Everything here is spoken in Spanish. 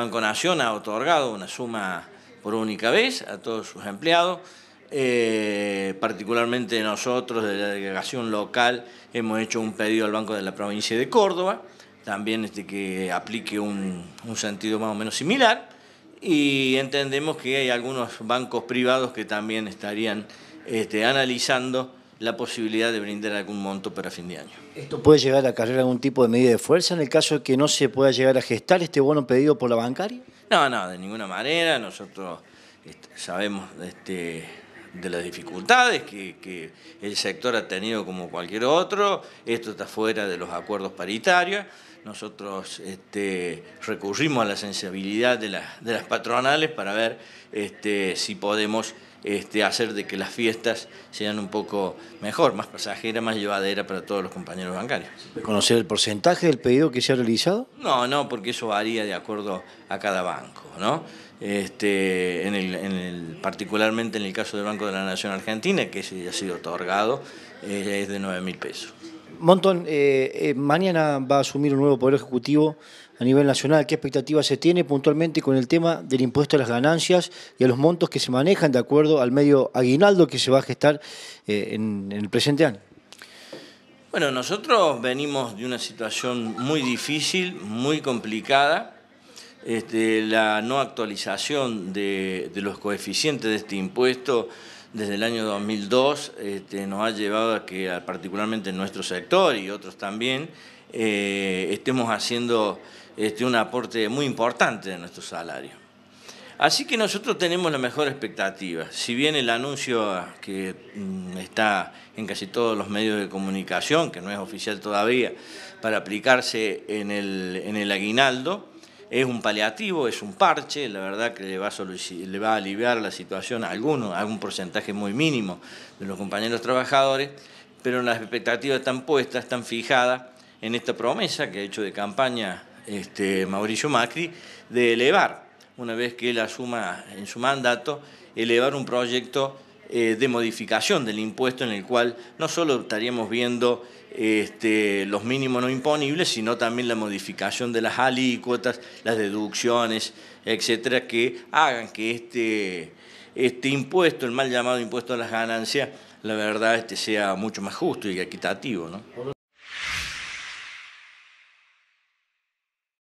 Banco Nación ha otorgado una suma por única vez a todos sus empleados. Eh, particularmente nosotros de la delegación local hemos hecho un pedido al Banco de la Provincia de Córdoba, también este, que aplique un, sentido más o menos similar y entendemos que hay algunos bancos privados que también estarían este, analizando la posibilidad de brindar algún monto para fin de año. ¿Esto puede llegar a cargar algún tipo de medida de fuerza en el caso de que no se pueda llegar a gestar este bono pedido por la bancaria? No, no, de ninguna manera. Nosotros este, sabemos este, de las dificultades que, el sector ha tenido como cualquier otro. Esto está fuera de los acuerdos paritarios. Nosotros este, recurrimos a la sensibilidad de, de las patronales para ver este, si podemos este, hacer de que las fiestas sean un poco mejor, más pasajera, más llevadera para todos los compañeros bancarios. ¿Conocer el porcentaje del pedido que se ha realizado? No, no, porque eso varía de acuerdo a cada banco, ¿no? Este, en particularmente en el caso del Banco de la Nación Argentina, que ese ha sido otorgado, eh, es de 9 mil pesos. Montón, eh, eh, mañana va a asumir un nuevo Poder Ejecutivo a nivel nacional. ¿Qué expectativas se tiene puntualmente con el tema del impuesto a las ganancias y a los montos que se manejan de acuerdo al medio aguinaldo que se va a gestar eh, en, el presente año? Bueno, nosotros venimos de una situación muy difícil, muy complicada. Este, la no actualización de los coeficientes de este impuesto desde el año 2002 este, nos ha llevado a que, particularmente en nuestro sector y otros también, eh, estemos haciendo este, un aporte muy importante de nuestro salario. Así que nosotros tenemos la mejor expectativa. Si bien el anuncio que mm, está en casi todos los medios de comunicación, que no es oficial todavía, para aplicarse en el aguinaldo, es un paliativo, es un parche, la verdad que le va a, le va a aliviar la situación a algunos, a un porcentaje muy mínimo de los compañeros trabajadores, pero las expectativas están puestas, están fijadas en esta promesa que ha hecho de campaña este, Mauricio Macri de elevar, una vez que él asuma en su mandato, elevar un proyecto eh, de modificación del impuesto en el cual no solo estaríamos viendo este, los mínimos no imponibles, sino también la modificación de las alícuotas, las deducciones, etcétera, que hagan que este, este impuesto, el mal llamado impuesto a las ganancias, la verdad este sea mucho más justo y equitativo. ¿no?